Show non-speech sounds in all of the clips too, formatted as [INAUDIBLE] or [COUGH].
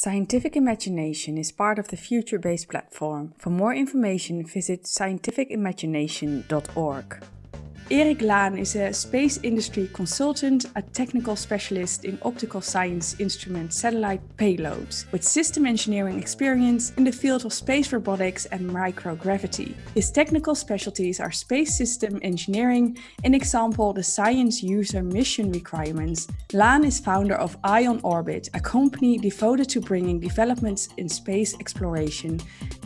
Scientific Imagination is part of the future based platform. For more information, visit scientificimagination.org. Erik Laan is a space industry consultant, a technical specialist in optical science instrument satellite payloads, with system engineering experience in the field of space robotics and microgravity. His technical specialties are space system engineering, an example, the science user mission requirements. Laan is founder of Ion Orbit, a company devoted to bringing developments in space exploration.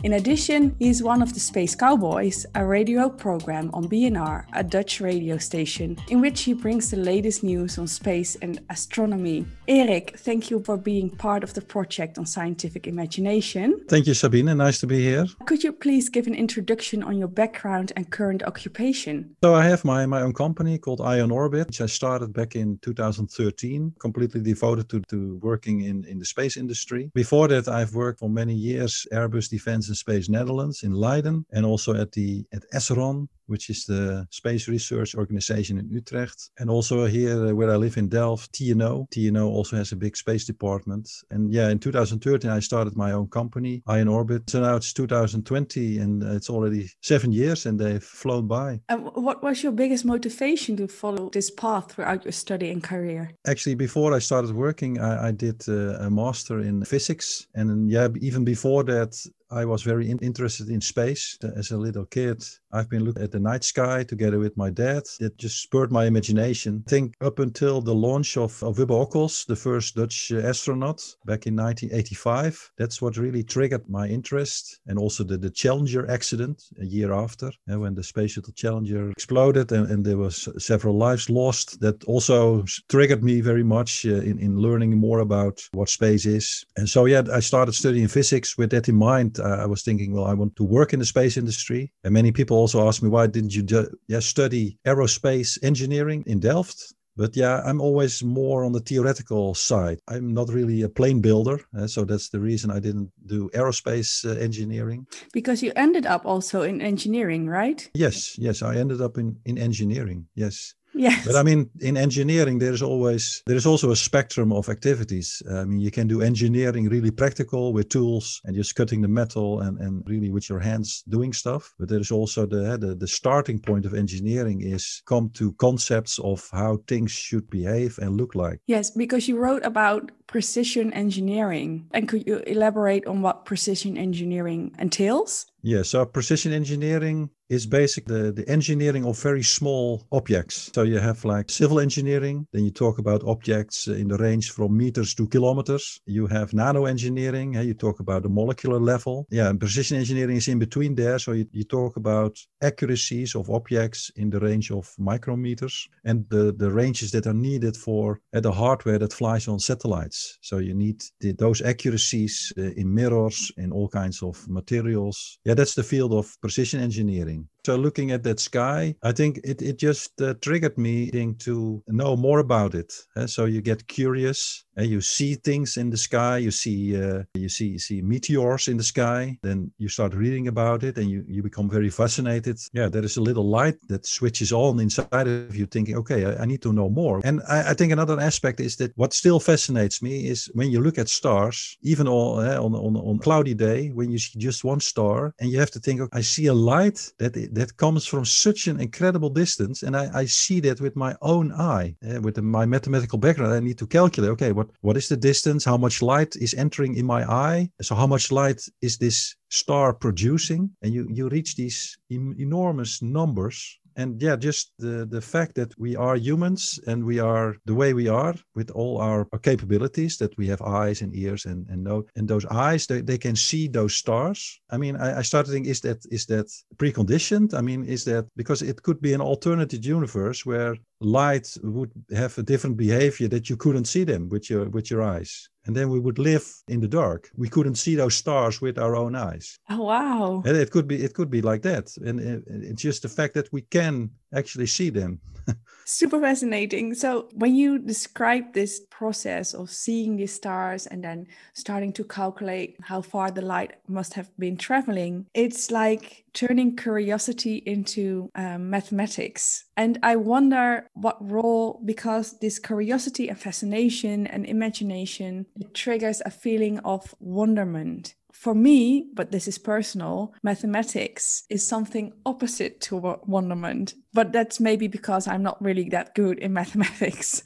In addition, he is one of the Space Cowboys, a radio program on BNR, a Dutch Dutch radio station, in which he brings the latest news on space and astronomy. Eric, thank you for being part of the project on scientific imagination. Thank you, Sabine. Nice to be here. Could you please give an introduction on your background and current occupation? So, I have my, my own company called Ion Orbit, which I started back in 2013, completely devoted to, to working in, in the space industry. Before that, I've worked for many years Airbus Defence and Space Netherlands in Leiden and also at the at ESRON, which is the space research research organization in Utrecht. And also here uh, where I live in Delft, TNO. TNO also has a big space department. And yeah, in 2013, I started my own company, Ion Orbit. So now it's 2020 and uh, it's already seven years and they've flown by. And what was your biggest motivation to follow this path throughout your study and career? Actually, before I started working, I, I did uh, a master in physics. And yeah, even before that, I was very in- interested in space as a little kid. I've been looking at the night sky together with my dad. It just spurred my imagination. I think up until the launch of, of Wibbe Ockels, the first Dutch uh, astronaut back in 1985, that's what really triggered my interest. And also the, the Challenger accident a year after, and when the Space Shuttle Challenger exploded and, and there was several lives lost, that also triggered me very much uh, in, in learning more about what space is. And so, yeah, I started studying physics with that in mind. I was thinking, well, I want to work in the space industry. And many people also ask me, why didn't you do, yeah, study aerospace engineering in Delft? But yeah, I'm always more on the theoretical side. I'm not really a plane builder. Uh, so that's the reason I didn't do aerospace uh, engineering. Because you ended up also in engineering, right? Yes, yes. I ended up in, in engineering. Yes. Yes. But I mean, in engineering, there is always there is also a spectrum of activities. Uh, I mean, you can do engineering really practical with tools and just cutting the metal and, and really with your hands doing stuff. But there is also the, eh, the the starting point of engineering is come to concepts of how things should behave and look like. Yes, because you wrote about precision engineering, and could you elaborate on what precision engineering entails? Yeah, so precision engineering is basically the, the engineering of very small objects. So you have like civil engineering, then you talk about objects in the range from meters to kilometers. You have nano engineering, you talk about the molecular level. Yeah, and precision engineering is in between there. So you, you talk about accuracies of objects in the range of micrometers and the, the ranges that are needed for uh, the hardware that flies on satellites. So you need the, those accuracies uh, in mirrors, in all kinds of materials. Yeah, yeah, that's the field of precision engineering. So looking at that sky, I think it, it just uh, triggered me to know more about it. Uh, so you get curious and eh? you see things in the sky. You see uh, you see you see meteors in the sky. Then you start reading about it and you, you become very fascinated. Yeah, there is a little light that switches on inside of you, thinking, okay, I, I need to know more. And I, I, think another aspect is that what still fascinates me is when you look at stars, even eh, on on on, on cloudy day when you see just one star and you have to think, okay, oh, I see a light that it, that comes from such an incredible distance, and I, I see that with my own eye, uh, with the, my mathematical background. I need to calculate. Okay, what what is the distance? How much light is entering in my eye? So how much light is this star producing? And you you reach these em- enormous numbers and yeah just the the fact that we are humans and we are the way we are with all our, our capabilities that we have eyes and ears and and no and those eyes they, they can see those stars i mean I, I started thinking is that is that preconditioned i mean is that because it could be an alternative universe where light would have a different behavior that you couldn't see them with your with your eyes and then we would live in the dark we couldn't see those stars with our own eyes oh wow and it could be it could be like that and it's just the fact that we can actually see them. [LAUGHS] Super fascinating. So, when you describe this process of seeing these stars and then starting to calculate how far the light must have been traveling, it's like turning curiosity into um, mathematics. And I wonder what role, because this curiosity and fascination and imagination triggers a feeling of wonderment for me, but this is personal, mathematics is something opposite to wonderment but that's maybe because I'm not really that good in [LAUGHS] mathematics.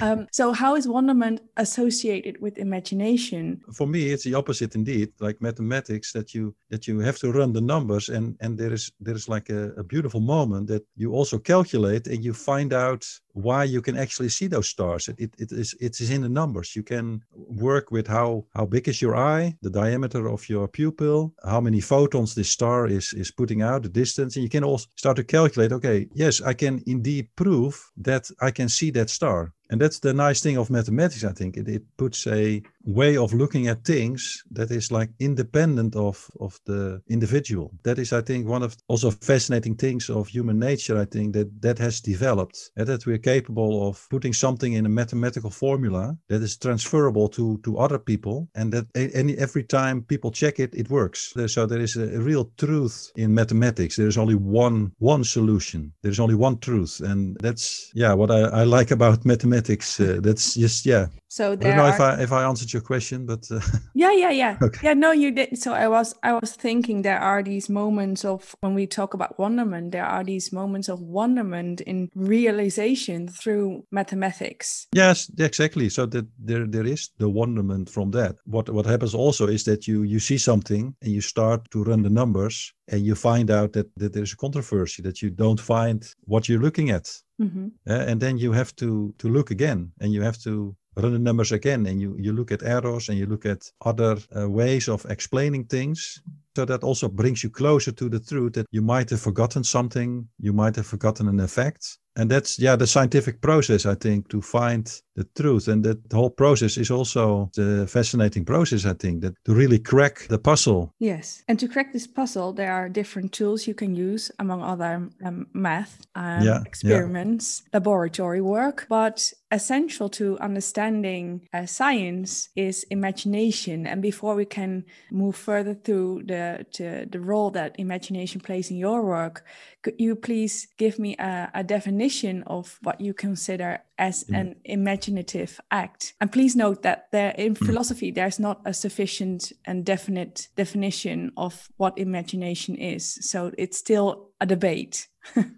um, so, how is wonderment associated with imagination? For me, it's the opposite indeed. Like mathematics, that you that you have to run the numbers, and and there is there is like a, a beautiful moment that you also calculate and you find out why you can actually see those stars. It, it, it is it is in the numbers. You can work with how how big is your eye, the diameter of your pupil, how many photons this star is is putting out, the distance, and you can also start to calculate. Okay yes, I can indeed prove that I can see that star. And that's the nice thing of mathematics, I think. It, it puts a way of looking at things that is like independent of of the individual that is i think one of also fascinating things of human nature i think that that has developed and eh, that we're capable of putting something in a mathematical formula that is transferable to to other people and that any every time people check it it works so there is a real truth in mathematics there is only one one solution there's only one truth and that's yeah what i, I like about [LAUGHS] mathematics uh, that's just yeah so there I don't know are... if I if I answered your question, but uh... [LAUGHS] yeah, yeah, yeah, okay. yeah. No, you did. So I was I was thinking there are these moments of when we talk about wonderment, there are these moments of wonderment in realization through mathematics. Yes, exactly. So that there there is the wonderment from that. What what happens also is that you you see something and you start to run the numbers and you find out that, that there's a controversy that you don't find what you're looking at Mm-hmm. Uh, and then you have to to look again and you have to run the numbers again and you, you look at errors and you look at other uh, ways of explaining things. So that also brings you closer to the truth that you might have forgotten something, you might have forgotten an effect. And that's, yeah, the scientific process, I think, to find the truth. And that whole process is also the fascinating process, I think, that to really crack the puzzle. Yes. And to crack this puzzle, there are different tools you can use, among other um, um math, um, yeah, experiments, yeah. laboratory work. But essential to understanding uh, science is imagination. And before we can move further through the, to the role that imagination plays in your work, could you please give me a, a definition of what you consider as mm. an imaginative act. And please note that there in mm. philosophy there's not a sufficient and definite definition of what imagination is. So it's still a debate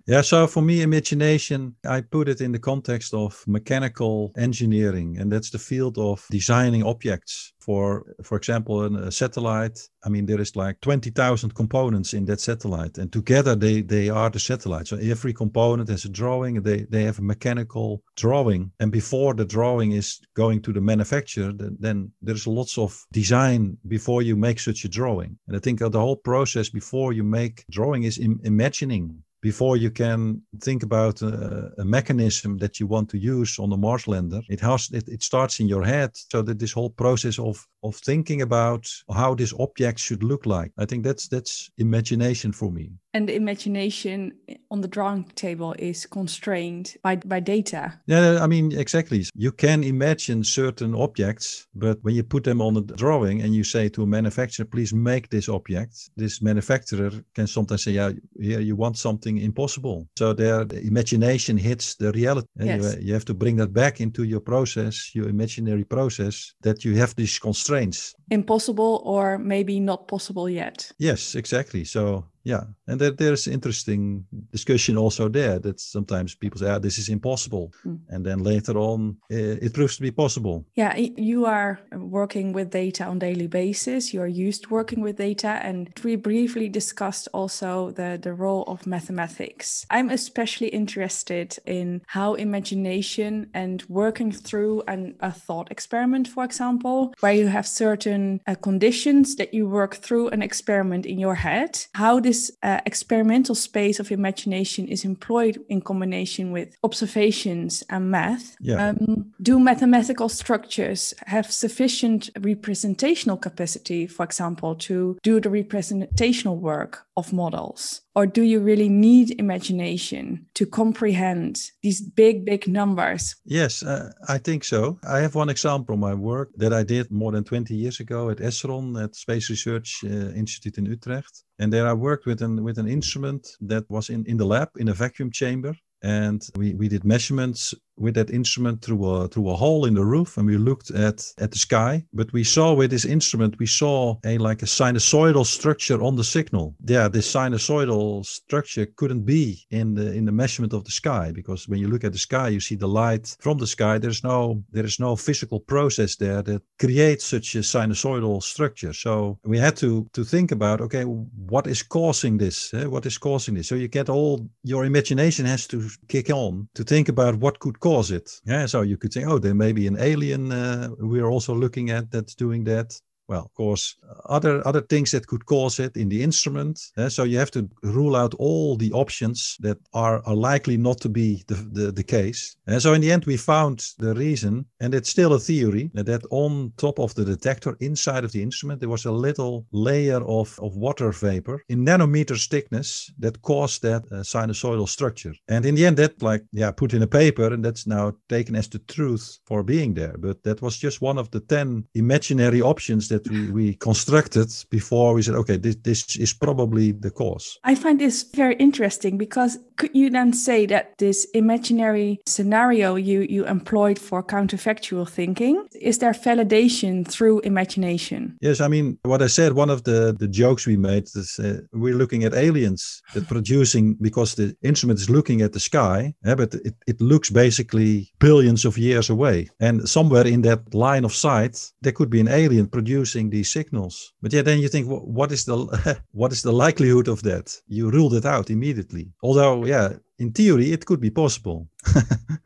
yeah, [LAUGHS] so for me, imagination, I put it in the context of mechanical engineering, and that's the field of designing objects. For for example, a satellite. I mean, there is like twenty thousand components in that satellite, and together they they are the satellite. So every component has a drawing. They they have a mechanical drawing, and before the drawing is going to the manufacturer, then, then there's lots of design before you make such a drawing. And I think the whole process before you make drawing is Im- imagining before you can think about a, a, mechanism that you want to use on the lander, it has it, it starts in your head so that this whole process of of thinking about how this object should look like i think that's that's imagination for me and the imagination on the drawing table is constrained by, by data. Yeah, I mean, exactly. You can imagine certain objects, but when you put them on the drawing and you say to a manufacturer, please make this object, this manufacturer can sometimes say, yeah, here you want something impossible. So their the imagination hits the reality. Yes. You, you have to bring that back into your process, your imaginary process, that you have these constraints. Impossible or maybe not possible yet. Yes, exactly. So yeah and there, there's interesting discussion also there that sometimes people say ah, this is impossible mm. and then later on it, eh, it, proves to be possible yeah you are working with data on daily basis you are used working with data and we briefly discussed also the, the role of mathematics i'm especially interested in how imagination and working through an, a thought experiment for example where you have certain uh, conditions that you work through an experiment in your head how this this uh, experimental space of imagination is employed in combination with observations and math, yeah. um, do mathematical structures have sufficient representational capacity, for example, to do the representational work of models? Or do you really need imagination to comprehend these big, big numbers? Yes, uh, I think so. I have one example in my work that I did more than 20 years ago at ESRON, at Space Research uh, Institute in Utrecht. And there I worked with an with an instrument that was in, in the lab in a vacuum chamber. And we, we did measurements with that instrument through a through a hole in the roof and we looked at at the sky but we saw with this instrument we saw a like a sinusoidal structure on the signal yeah this sinusoidal structure couldn't be in the in the measurement of the sky because when you look at the sky you see the light from the sky there's no there is no physical process there that creates such a sinusoidal structure so we had to to think about okay what is causing this eh? what is causing this so you get all your imagination has to kick on to think about what could cause it. Yeah, so you could say, oh, there may be an alien uh, we're also looking at that's doing that well, of course, other other things that could cause it in the instrument. Eh, so you have to rule out all the options that are, are likely not to be the, the, the case. And eh. so in the end, we found the reason, and it's still a theory that on top of the detector, inside of the instrument, there was a little layer of, of water vapor in nanometers thickness that caused that uh, sinusoidal structure. And in the end, that like yeah, put in a paper, and that's now taken as the truth for being there. But that was just one of the ten imaginary options that we, we constructed before we said, okay, this, this is probably the cause. I find this very interesting because could you then say that this imaginary scenario you, you employed for counterfactual thinking is there validation through imagination? Yes, I mean, what I said, one of the, the jokes we made is uh, we're looking at aliens that producing because the instrument is looking at the sky, yeah, but it, it looks basically billions of years away. And somewhere in that line of sight, there could be an alien producing these signals. But yeah, then you think, what is the [LAUGHS] what is the likelihood of that? You ruled it out immediately. Although yeah, in theory, it could be possible.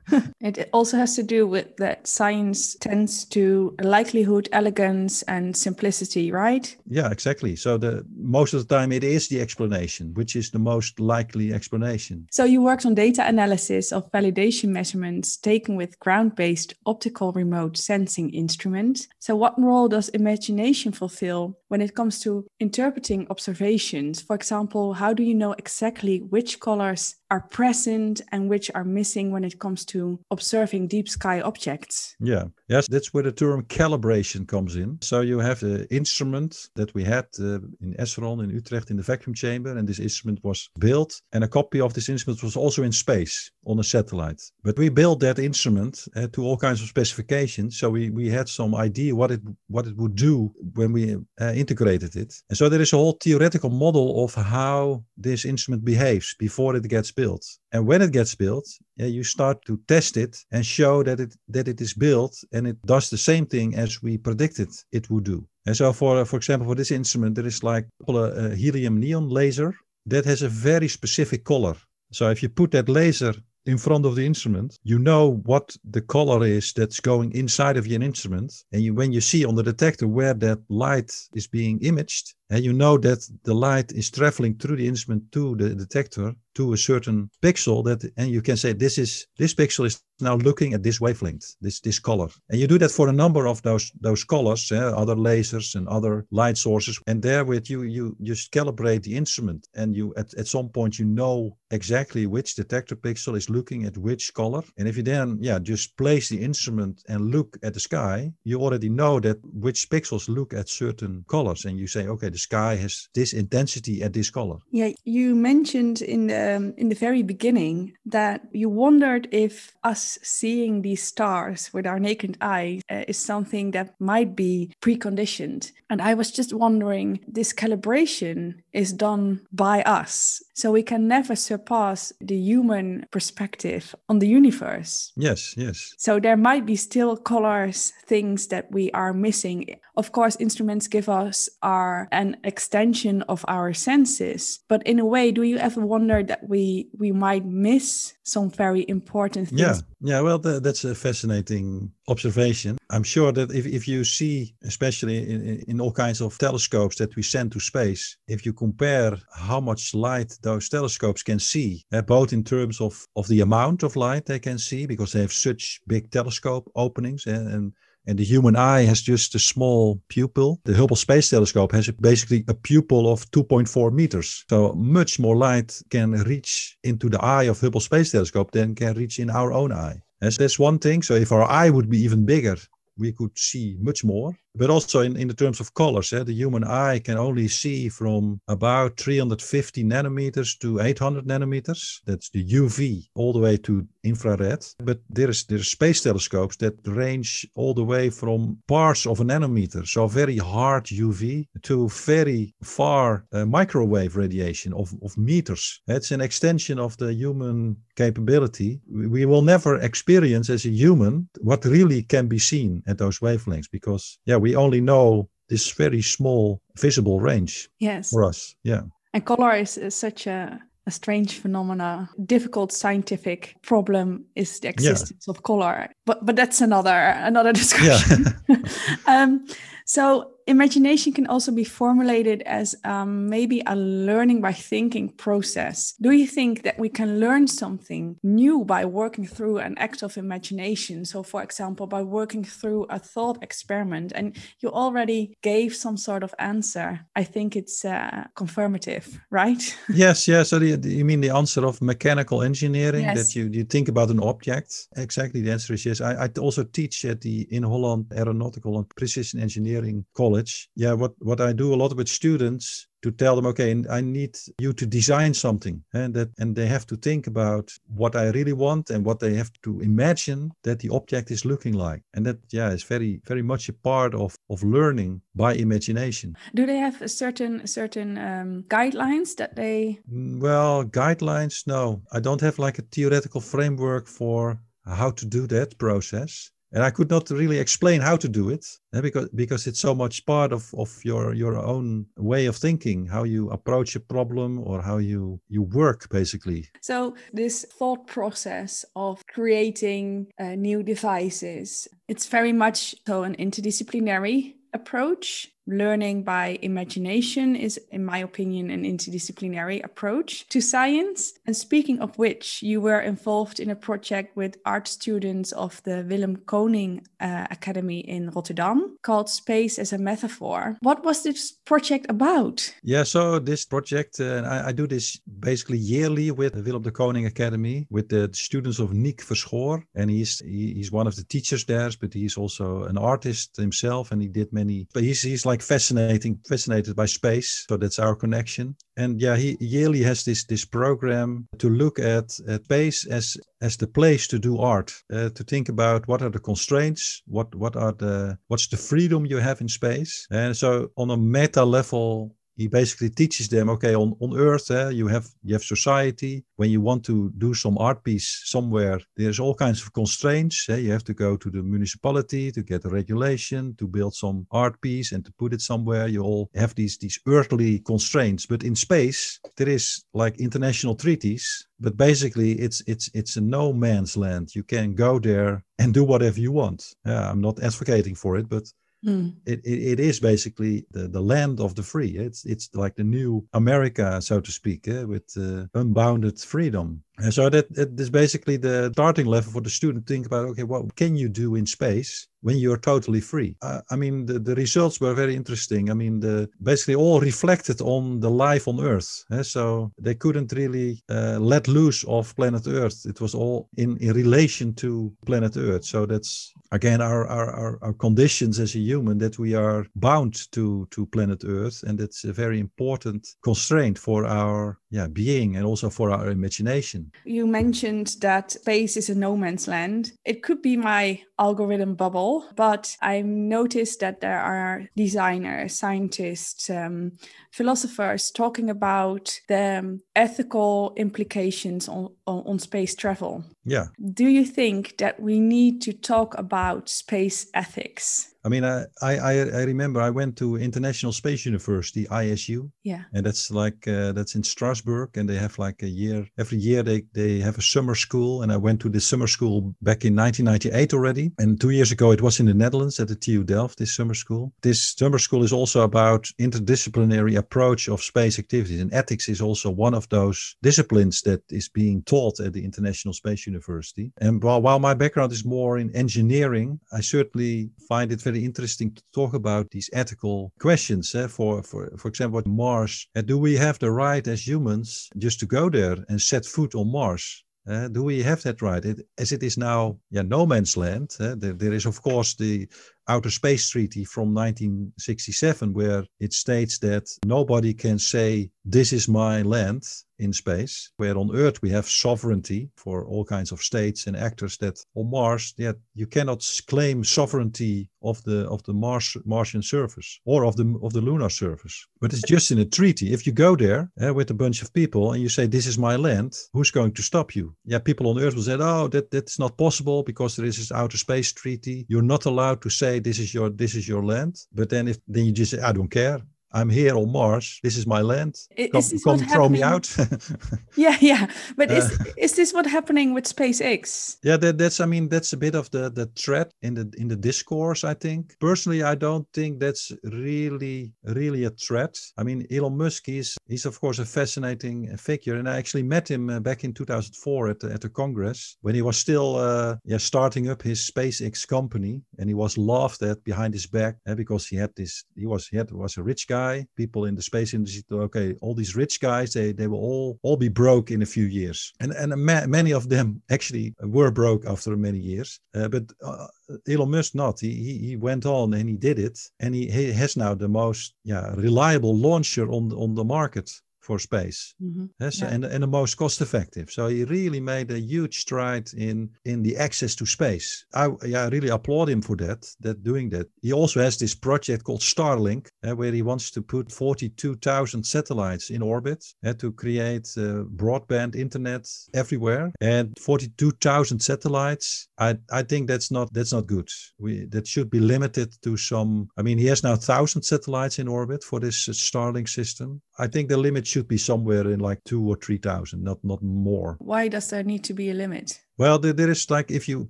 [LAUGHS] it also has to do with that science tends to likelihood, elegance, and simplicity, right? Yeah, exactly. So the most of the time it is the explanation, which is the most likely explanation. So you worked on data analysis of validation measurements taken with ground-based optical remote sensing instruments. So what role does imagination fulfill when it comes to interpreting observations? For example, how do you know exactly which colors are present and which are missing? thing when it comes to observing deep sky objects. Yeah, yes, that's where the term calibration comes in. So you have the instrument that we had uh, in Esseron in Utrecht in the vacuum chamber, and this instrument was built, and a copy of this instrument was also in space on a satellite. But we built that instrument uh, to all kinds of specifications, so we, we had some idea what it what it would do when we uh, integrated it. And so there is a whole theoretical model of how this instrument behaves before it gets built. And when it gets built, yeah, you start to test it and show that it that it is built and it does the same thing as we predicted it would do. And so, for for example, for this instrument, there is like a eh, helium neon laser that has a very specific color. So if you put that laser in front of the instrument, you know what the color is that's going inside of your instrument. And you, when you see on the detector where that light is being imaged, and you know that the light is traveling through the instrument to the detector to a certain pixel that, and you can say this is this pixel is now looking at this wavelength, this this color. And you do that for a number of those those colors, yeah, other lasers and other light sources. And there with you you just calibrate the instrument, and you at at some point you know exactly which detector pixel is looking at which color. And if you then yeah just place the instrument and look at the sky, you already know that which pixels look at certain colors, and you say okay the sky has this intensity and this color. Yeah, you mentioned in the, in the very beginning that you wondered if us seeing these stars with our naked eye uh, is something that might be preconditioned. And I was just wondering this calibration is done by us. So we can never surpass the human perspective on the universe. Yes, yes. So there might be still colors, things that we are missing. Of course, instruments give us are an extension of our senses. But in a way, do you ever wonder that we we might miss some very important things? Yeah, yeah. Well, that's a fascinating observation I'm sure that if, if you see, especially in, in all kinds of telescopes that we send to space, if you compare how much light those telescopes can see, uh, both in terms of, of the amount of light they can see, because they have such big telescope openings and, eh, and and the human eye has just a small pupil. The Hubble Space Telescope has basically a pupil of 2.4 meters. So much more light can reach into the eye of Hubble Space Telescope than can reach in our own eye. And so that's one thing. So if our eye would be even bigger, we could see much more but also in, in the terms of colors, eh, the human eye can only see from about 350 nanometers to 800 nanometers. That's the UV all the way to infrared. But there is are space telescopes that range all the way from parts of a nanometer, so very hard UV, to very far uh, microwave radiation of, of meters. It's an extension of the human capability. We will never experience as a human what really can be seen at those wavelengths because, yeah, we we only know this very small visible range yes. for us. Yeah. And color is, is such a, a strange phenomena. Difficult scientific problem is the existence yeah. of color. But but that's another another discussion. Yeah. [LAUGHS] um, so, imagination can also be formulated as um, maybe a learning by thinking process. Do you think that we can learn something new by working through an act of imagination? So, for example, by working through a thought experiment, and you already gave some sort of answer. I think it's uh, confirmative, right? [LAUGHS] yes, yes. So, the, the, you mean the answer of mechanical engineering yes. that you, you think about an object? Exactly. The answer is yes. I, I also teach at the in Holland Aeronautical and Precision Engineering engineering college, yeah, what, what I do a lot with students to tell them, okay, I need you to design something, and eh, that and they have to think about what I really want and what they have to imagine that the object is looking like, and that yeah, is very very much a part of of learning by imagination. Do they have a certain certain um, guidelines that they? Well, guidelines, no, I don't have like a theoretical framework for how to do that process and I could not really explain how to do it eh, because because it's so much part of, of your your own way of thinking, how you approach a problem or how you you work basically. So this thought process of creating uh, new devices, it's very much so an interdisciplinary approach learning by imagination is, in my opinion, an interdisciplinary approach to science. And speaking of which, you were involved in a project with art students of the Willem Koning uh, Academy in Rotterdam called Space as a Metaphor. What was this project about? Yeah, so this project, uh, I, I, do this basically yearly with the Willem de Koning Academy with the students of Nick Verschoor. And he's, he, he's one of the teachers there, but he's also an artist himself and he did many, but he's, he's like like fascinating, fascinated by space. So that's our connection. And yeah, he yearly has this this program to look at, at space as as the place to do art. Uh, to think about what are the constraints, what what are the what's the freedom you have in space. And so on a meta level, he basically teaches them okay on, on earth eh, you have you have society when you want to do some art piece somewhere there's all kinds of constraints eh? you have to go to the municipality to get a regulation to build some art piece and to put it somewhere you all have these these earthly constraints but in space there is like international treaties but basically it's it's it's a no man's land you can go there and do whatever you want yeah i'm not advocating for it but Mm. It, it, it is basically the, the land of the free. It's it's like the new America, so to speak, eh? with uh, unbounded freedom. And so that, that is basically the starting level for the student. to Think about okay, what can you do in space when you're totally free? Uh, I mean, the, the results were very interesting. I mean, the basically all reflected on the life on Earth. Eh? So they couldn't really uh, let loose of planet Earth. It was all in, in relation to planet Earth. So that's again our, our, our, our conditions as a human that we are bound to to planet Earth, and that's a very important constraint for our yeah being and also for our imagination. You mentioned that space is a no man's land. It could be my algorithm bubble, but I've noticed that there are designers, scientists, um, philosophers talking about the um, ethical implications on, on, on space travel. Yeah. Do you think that we need to talk about space ethics? I mean, I, I, I remember I went to International Space University, ISU. Yeah. And that's like, uh, that's in Strasbourg. And they have like a year, every year they, they have a summer school. And I went to this summer school back in 1998 already. And two years ago, it was in the Netherlands at the TU Delft, this summer school. This summer school is also about interdisciplinary approach of space activities. And ethics is also one of those disciplines that is being taught at the International Space University. University. And while, while my background is more in engineering, I certainly find it very interesting to talk about these ethical questions. Eh? For, for, for example, Mars, eh, do we have the right as humans just to go there and set foot on Mars? Uh, do we have that right? It, as it is now, yeah, no man's land. Uh, there, there is, of course, the Outer Space Treaty from 1967, where it states that nobody can say, This is my land in space, where on Earth we have sovereignty for all kinds of states and actors that on Mars, yet you cannot claim sovereignty of the of the Mars Martian surface or of the of the lunar surface. But it's just in a treaty. If you go there eh, with a bunch of people and you say this is my land, who's going to stop you? Yeah, people on Earth will say, oh, that that's not possible because there is this outer space treaty. You're not allowed to say this is your this is your land. But then if then you just say, I don't care. I'm here on Mars. This is my land. Is come, come throw me out. [LAUGHS] yeah, yeah. But is uh, is this what happening with SpaceX? Yeah, that, that's. I mean, that's a bit of the the threat in the in the discourse. I think personally, I don't think that's really really a threat. I mean, Elon Musk is he's of course a fascinating figure, and I actually met him uh, back in 2004 at the, at the Congress when he was still uh, yeah starting up his SpaceX company, and he was laughed at behind his back eh, because he had this. He was he had, was a rich guy guy, people in the space industry thought, okay, all these rich guys, they, they will all, all be broke in a few years. And, and ma- many of them [LAUGHS] actually were broke after many years. Uh, but uh, Elon Musk not. He, he, he went on and he did it, and he, he has now the most yeah reliable launcher on on the market for space mm-hmm. yes yeah. and, and the most cost effective so he really made a huge stride in in the access to space i yeah, I really applaud him for that that doing that he also has this project called starlink uh, where he wants to put 42000 satellites in orbit uh, to create uh, broadband internet everywhere and 42000 satellites i i think that's not that's not good we that should be limited to some i mean he has now 1000 satellites in orbit for this uh, starlink system i think the limit should should be somewhere in like two or three thousand, not not more. Why does there need to be a limit? Well, there, there is like if you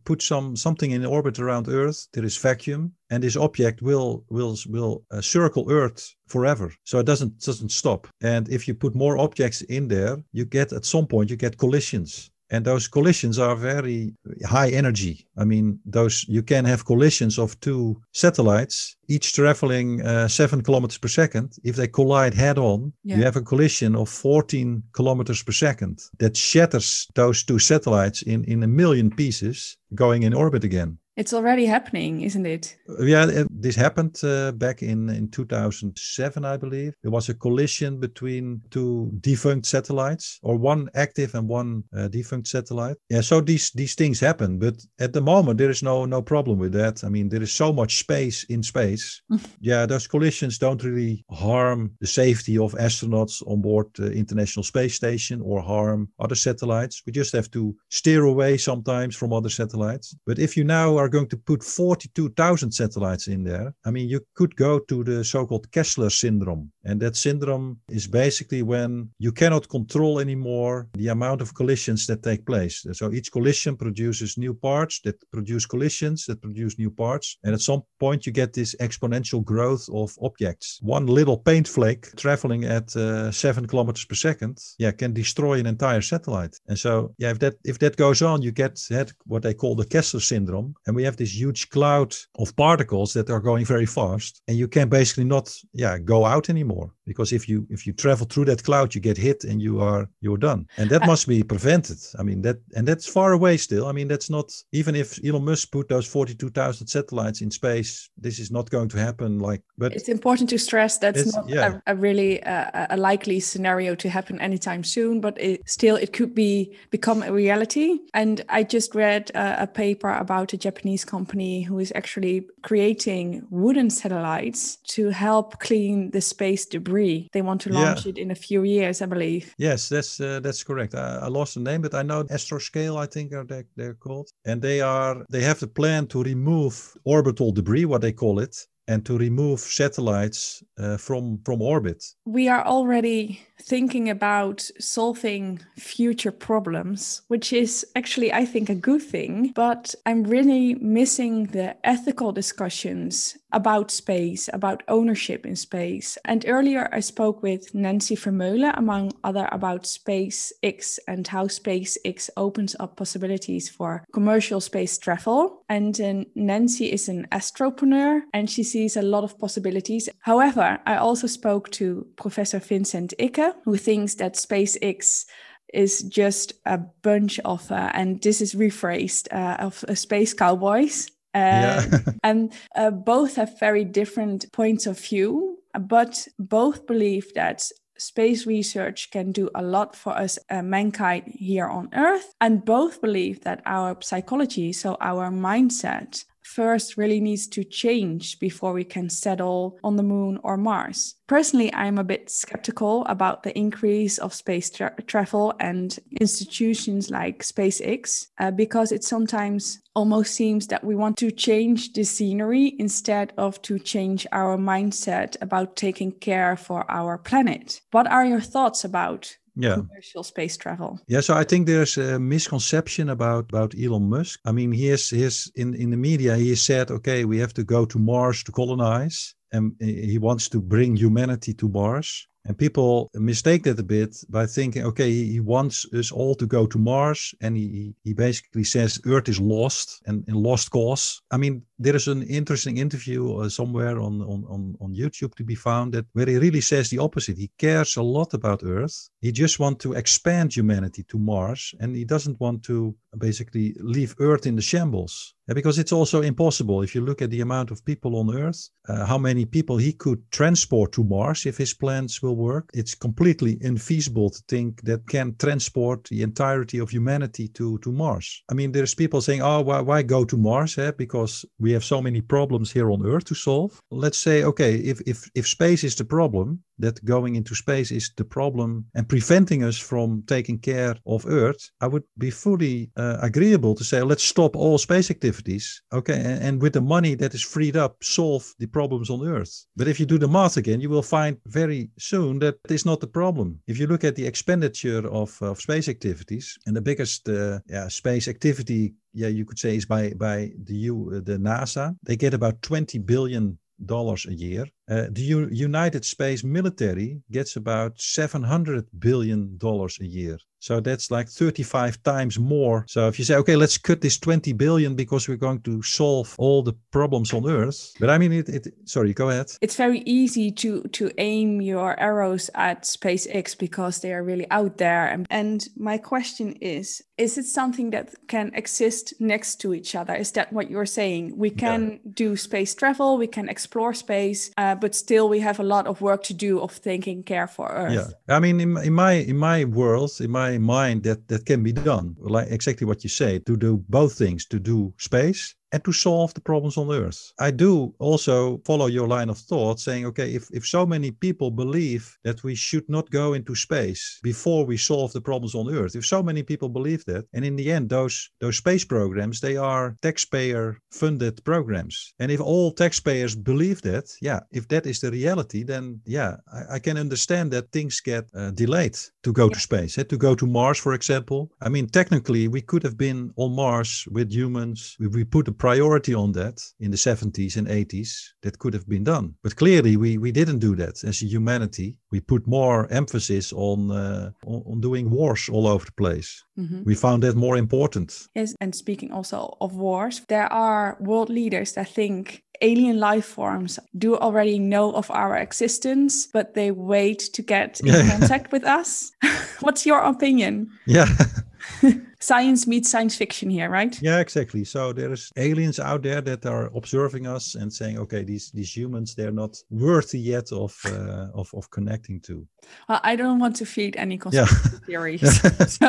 put some something in orbit around Earth, there is vacuum, and this object will will will uh, circle Earth forever, so it doesn't doesn't stop. And if you put more objects in there, you get at some point you get collisions and those collisions are very high energy i mean those you can have collisions of two satellites each traveling uh, 7 kilometers per second if they collide head on yeah. you have a collision of 14 kilometers per second that shatters those two satellites in in a million pieces going in orbit again it's already happening, isn't it? Yeah, this happened uh, back in, in 2007, I believe. There was a collision between two defunct satellites, or one active and one uh, defunct satellite. Yeah, so these these things happen, but at the moment there is no no problem with that. I mean, there is so much space in space. [LAUGHS] yeah, those collisions don't really harm the safety of astronauts on board the International Space Station or harm other satellites. We just have to steer away sometimes from other satellites. But if you now are are going to put 42,000 satellites in there, I mean, you could go to the so called Kessler syndrome and that syndrome is basically when you cannot control anymore the amount of collisions that take place. So each collision produces new parts that produce collisions that produce new parts. And at some point, you get this exponential growth of objects. One little paint flake traveling at uh, seven kilometers per second yeah, can destroy an entire satellite. And so, yeah, if that, if that goes on, you get uh, what they call the Kessler syndrome. And we have this huge cloud of particles that are going very fast. And you can basically not yeah, go out anymore because if you if you travel through that cloud you get hit and you are you're done and that uh, must be prevented i mean that and that's far away still i mean that's not even if elon musk put those 42000 satellites in space this is not going to happen like but it's important to stress that's not yeah. a, a, really uh, a likely scenario to happen anytime soon but it, still it could be become a reality and i just read a paper about a japanese company who is actually creating wooden satellites to help clean the space debris. They want to launch yeah. it in a few years, I believe. Yes, that's uh, that's correct. I, I, lost the name, but I know Astroscale, I think are they, they're called, and they are they have the plan to remove orbital debris, what they call it, and to remove satellites uh, from from orbit. We are already thinking about solving future problems, which is actually, I think, a good thing. But I'm really missing the ethical discussions about space, about ownership in space. And earlier I spoke with Nancy Vermeulen, among other, about SpaceX and how SpaceX opens up possibilities for commercial space travel. And uh, Nancy is an astropreneur and she sees a lot of possibilities. However, I also spoke to Professor Vincent Icke who thinks that SpaceX is just a bunch of, uh, and this is rephrased, uh, of uh, space cowboys. Yeah. Um, [LAUGHS] and uh, both have very different points of view, but both believe that space research can do a lot for us, uh, mankind here on Earth. And both believe that our psychology, so our mindset, first really needs to change before we can settle on the moon or Mars. Personally, I'm a bit skeptical about the increase of space tra- travel and institutions like SpaceX uh, because it sometimes almost seems that we want to change the scenery instead of to change our mindset about taking care for our planet. What are your thoughts about yeah. commercial space travel. Yeah, so I think there's a misconception about about Elon Musk. I mean, he is is in in the media he said, okay, we have to go to Mars to colonize, and he wants to bring humanity to Mars. And people mistake that a bit by thinking, okay, he wants us all to go to Mars, and he he basically says Earth is lost and, and lost cause. I mean, there is an interesting interview uh, somewhere on, on, on, on YouTube to be found that where he really says the opposite. He cares a lot about Earth. He just wants to expand humanity to Mars, and he doesn't want to basically leave Earth in the shambles. Yeah, because it's also impossible. If you look at the amount of people on Earth, uh, how many people he could transport to Mars if his plans will work, it's completely infeasible to think that can transport the entirety of humanity to, to Mars. I mean, there's people saying, oh, why, why go to Mars? Eh? Because we we have so many problems here on earth to solve let's say okay if if if space is the problem that going into space is the problem and preventing us from taking care of Earth, I would be fully uh, agreeable to say, let's stop all space activities. Okay. And, and, with the money that is freed up, solve the problems on Earth. But if you do the math again, you will find very soon that it is not the problem. If you look at the expenditure of, of space activities, and the biggest uh, yeah, space activity yeah, you could say is by by the U, uh, the NASA. They get about 20 billion dollars a year. Uh, the U- United Space military gets about 700 billion dollars a year. So that's like 35 times more. So if you say, okay, let's cut this 20 billion because we're going to solve all the problems on Earth. But I mean, it, it sorry, go ahead. It's very easy to, to aim your arrows at SpaceX because they are really out there. And, and my question is is it something that can exist next to each other? Is that what you're saying? We can yeah. do space travel, we can explore space, uh, but still we have a lot of work to do of thinking care for Earth. Yeah. I mean, in, in my in my world, in my my mind that that can be done like exactly what you say to do both things to do space and to solve the problems on earth. I do also follow your line of thought saying, okay, if, if so many people believe that we should not go into space before we solve the problems on earth, if so many people believe that, and in the end, those, those space programs, they are taxpayer funded programs. And if all taxpayers believe that, yeah, if that is the reality, then yeah, I, I can understand that things get uh, delayed to go yeah. to space, eh? to go to Mars, for example. I mean, technically, we could have been on Mars with humans. We, we put priority on that in the 70s and 80s, that could have been done. But clearly, we, we didn't do that as a humanity. We put more emphasis on uh, on, doing wars all over the place. Mm-hmm. We found that more important. Yes, and speaking also of wars, there are world leaders that think alien life forms do already know of our existence, but they wait to get in [LAUGHS] contact with us. [LAUGHS] What's your opinion? Yeah. [LAUGHS] science meets science fiction here, right? Yeah, exactly. So there's aliens out there that are observing us and saying, okay, these these humans, they're not worthy yet of uh, of of connecting to. Well, I don't want to feed any conspiracy yeah. [LAUGHS] theories.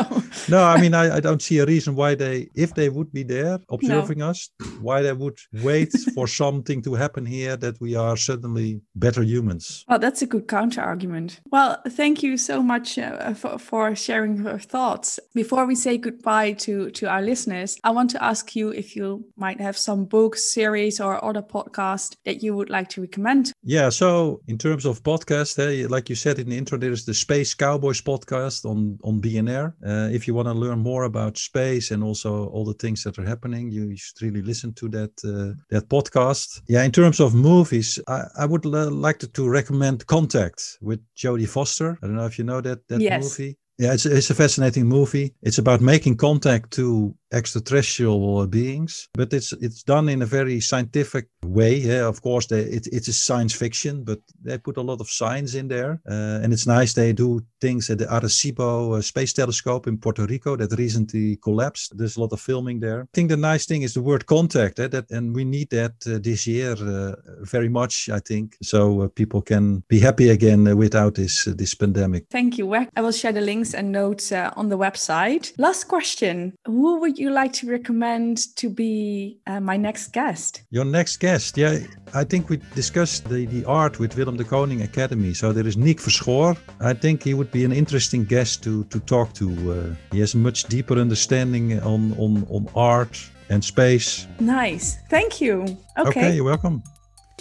No, I mean, I, I don't see a reason why they, if they would be there observing no. us, why they would wait for [LAUGHS] something to happen here that we are suddenly better humans. Well, that's a good counter argument. Well, thank you so much uh, for, for sharing your thoughts. Before we say goodbye goodbye to to our listeners, I want to ask you if you might have some books, series, or other podcast that you would like to recommend. Yeah, so in terms of podcast, eh, like you said in the intro, there is the Space Cowboys podcast on on BNR. Uh, if you want to learn more about space and also all the things that are happening, you, you should really listen to that uh, that podcast. Yeah, in terms of movies, I, I would l- uh, like to, to recommend Contact with Jodie Foster. I don't know if you know that that yes. movie yeah, it's, it's a fascinating movie. It's about making contact to extraterrestrial beings but it's it's done in a very scientific way yeah, of course they, it, it is science fiction but they put a lot of science in there uh, and it's nice they do things at the arecibo uh, space telescope in puerto rico that recently collapsed there's a lot of filming there i think the nice thing is the word contact eh, that and we need that uh, this year uh, very much i think so uh, people can be happy again uh, without this this pandemic thank you i will share the links and notes on the website last question who would you like to recommend to be uh, my next guest? Your next guest, yeah, I think we discussed the, the art with Willem de Koning Academy. So there is Nick Verschoor. I think he would be an interesting guest to to talk to. Uh, he has a much deeper understanding on on on art and space. Nice, thank you. Okay, okay you're welcome.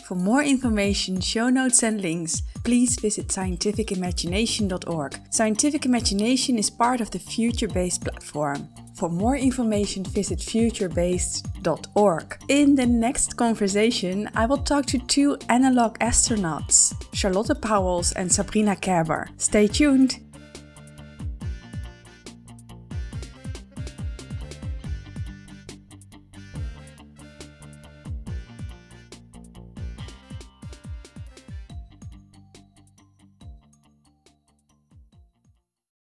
For more information, show notes, and links, please visit scientificimagination.org. Scientific Imagination is part of the Future Based platform. For more information, visit futurebased.org. In the next conversation, I will talk to two analog astronauts, Charlotte Powels and Sabrina Kerber. Stay tuned!